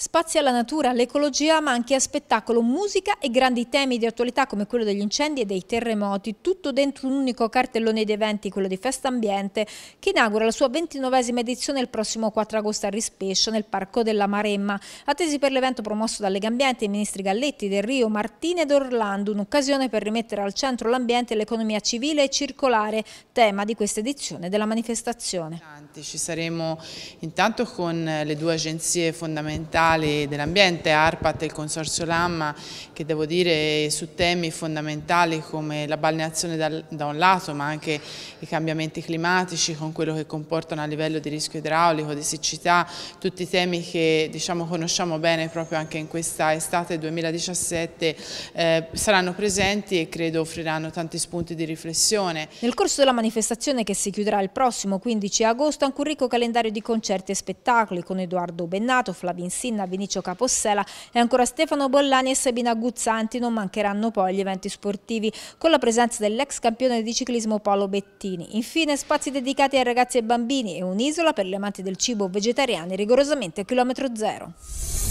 Spazi alla natura, all'ecologia, ma anche a spettacolo, musica e grandi temi di attualità come quello degli incendi e dei terremoti, tutto dentro un unico cartellone di eventi, quello di Festa Ambiente, che inaugura la sua ventinovesima edizione il prossimo 4 agosto a Rispescio, nel Parco della Maremma. Attesi per l'evento promosso da Legambiente i ministri Galletti, Del Rio, Martini ed Orlando, un'occasione per rimettere al centro l'ambiente e l'economia civile e circolare, tema di questa edizione della manifestazione. Ci saremo intanto con le due agenzie fondamentali ambientali dell'ambiente, ARPAT e il Consorzio Lamma che devo dire su temi fondamentali come la balneazione da, un lato ma anche i cambiamenti climatici con quello che comportano a livello di rischio idraulico, di siccità, tutti i temi che diciamo, conosciamo bene proprio anche in questa estate 2017 eh, saranno presenti e credo offriranno tanti spunti di riflessione. Nel corso della manifestazione che si chiuderà il prossimo 15 agosto anche un ricco calendario di concerti e spettacoli con Edoardo Bennato, Flavin Sinna, Senna, Vinicio Capossela e ancora Stefano Bollani e Sabina Guzzanti non mancheranno poi gli eventi sportivi con la presenza dell'ex campione di ciclismo Paolo Bettini. Infine spazi dedicati ai ragazzi e bambini e un'isola per gli amanti del cibo vegetariano rigorosamente a chilometro zero.